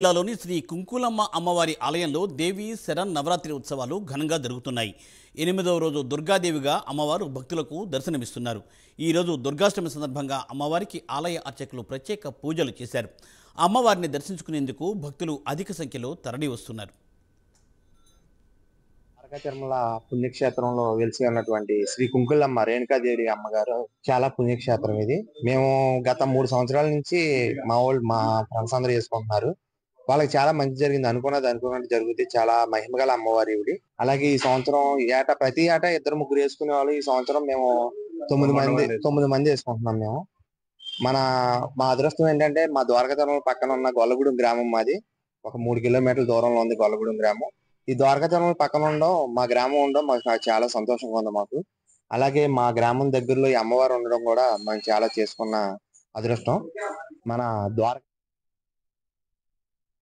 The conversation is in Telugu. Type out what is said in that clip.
జిల్లాలోని శ్రీ కుంకులమ్మ అమ్మవారి ఆలయంలో దేవి శరణ్ నవరాత్రి ఉత్సవాలు ఘనంగా జరుగుతున్నాయి ఎనిమిదవ రోజు దుర్గాదేవిగా అమ్మవారు భక్తులకు దర్శనమిస్తున్నారు ఈరోజు దుర్గాష్టమి సందర్భంగా అమ్మవారికి ఆలయ అర్చకులు ప్రత్యేక పూజలు చేశారు అమ్మవారిని దర్శించుకునేందుకు భక్తులు అధిక సంఖ్యలో తరలి వస్తున్నారు పుణ్యక్షేత్రంలో వెలిసి ఉన్నటువంటి శ్రీ కుంకులమ్మ రేణుకాదేవి అమ్మగారు చాలా పుణ్యక్షేత్రం ఇది మేము గత మూడు సంవత్సరాల నుంచి మా వాళ్ళు మా ఫ్రెండ్స్ అందరూ చేసుకుంటున్నారు వాళ్ళకి చాలా మంచి జరిగింది అనుకున్నది అనుకున్నట్టు జరుగుతుంది చాలా మహిమ గల అమ్మవారి ఇవి అలాగే ఈ సంవత్సరం ఏట ప్రతి ఏట ఇద్దరు ముగ్గురు వేసుకునే వాళ్ళు ఈ సంవత్సరం మేము తొమ్మిది మంది తొమ్మిది మంది వేసుకుంటున్నాం మేము మన మా అదృష్టం ఏంటంటే మా ద్వారకాచలం పక్కన ఉన్న గొల్లగూడెం గ్రామం మాది ఒక మూడు కిలోమీటర్ల దూరంలో ఉంది గొల్లగూడెం గ్రామం ఈ ద్వారకాచలం పక్కన ఉండడం మా గ్రామం ఉండడం మాకు చాలా సంతోషంగా ఉంది మాకు అలాగే మా గ్రామం దగ్గరలో ఈ అమ్మవారు ఉండడం కూడా మనం చాలా చేసుకున్న అదృష్టం మన ద్వారక